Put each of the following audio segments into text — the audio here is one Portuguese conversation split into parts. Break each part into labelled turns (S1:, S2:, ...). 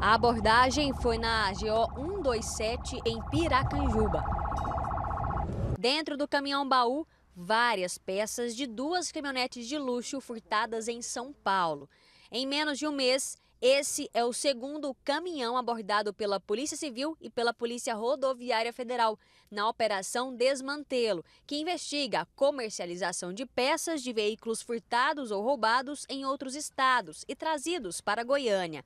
S1: A abordagem foi na GO 127 em Piracanjuba. Dentro do caminhão baú, várias peças de duas caminhonetes de luxo furtadas em São Paulo. Em menos de um mês, esse é o segundo caminhão abordado pela Polícia Civil e pela Polícia Rodoviária Federal na Operação Desmantelo, que investiga a comercialização de peças de veículos furtados ou roubados em outros estados e trazidos para Goiânia.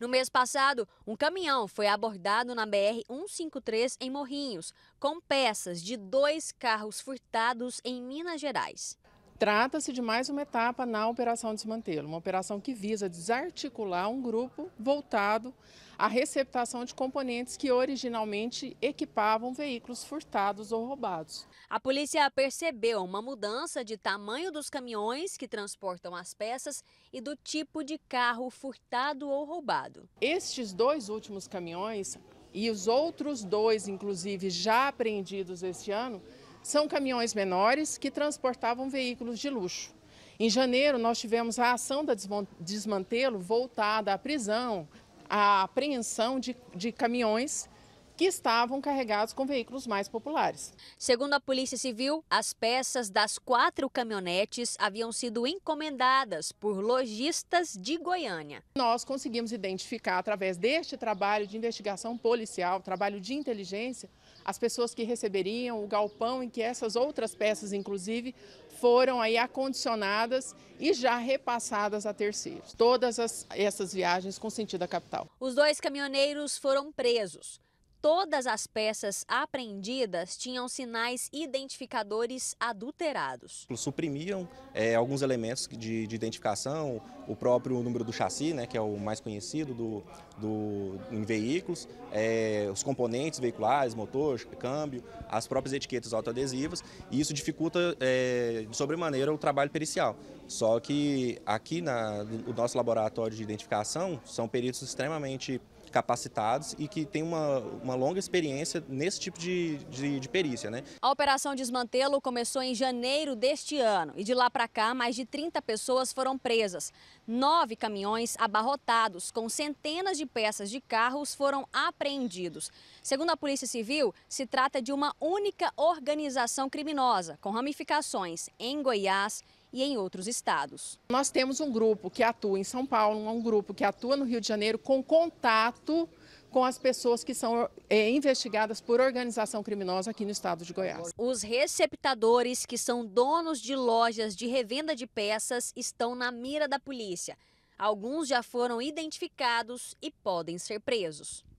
S1: No mês passado, um caminhão foi abordado na BR-153 em Morrinhos, com peças de dois carros furtados em Minas Gerais.
S2: Trata-se de mais uma etapa na Operação Desmantelo, uma operação que visa desarticular um grupo voltado à receptação de componentes que originalmente equipavam veículos furtados ou roubados. A polícia percebeu uma mudança de tamanho dos caminhões
S1: que transportam as peças e do tipo de carro furtado ou roubado.
S2: Estes dois últimos caminhões e os outros dois, inclusive, já apreendidos este ano, são caminhões menores que transportavam veículos de luxo. Em janeiro, nós tivemos a ação da Desmantelo voltada à prisão, à apreensão de, de caminhões que estavam carregados com veículos mais
S1: populares. Segundo a Polícia Civil, as peças das quatro caminhonetes haviam sido encomendadas por lojistas de Goiânia.
S2: Nós conseguimos identificar, através deste trabalho de investigação policial, trabalho de inteligência, as pessoas que receberiam o galpão em que essas outras peças, inclusive, foram aí acondicionadas e já repassadas a terceiros. Todas as, essas viagens com sentido à capital.
S1: Os dois caminhoneiros foram presos. Todas as peças apreendidas tinham sinais identificadores adulterados.
S3: Suprimiam é, alguns elementos de, de, identificação, o próprio número do chassi, né, que é o mais conhecido do, do, em veículos, é, os componentes veiculares, motor, câmbio, as próprias etiquetas autoadesivas, e isso dificulta é, de sobremaneira o trabalho pericial. Só que aqui na, no nosso laboratório de identificação são peritos extremamente capacitados e que têm uma, uma longa experiência nesse tipo de, de, de perícia. Né?
S1: A Operação Desmantelo começou em janeiro deste ano e de lá para cá mais de 30 pessoas foram presas. Nove caminhões abarrotados com centenas de peças de carros foram apreendidos. Segundo a Polícia Civil, se trata de uma única organização criminosa com ramificações em Goiás e em outros
S2: estados. Nós temos um grupo que atua em São Paulo, um grupo que atua no Rio de Janeiro com contato com as pessoas que são é, investigadas por organização criminosa aqui no estado de Goiás.
S1: Os receptadores, que são donos de lojas de revenda de peças, estão na mira da polícia. Alguns já foram identificados e podem ser presos.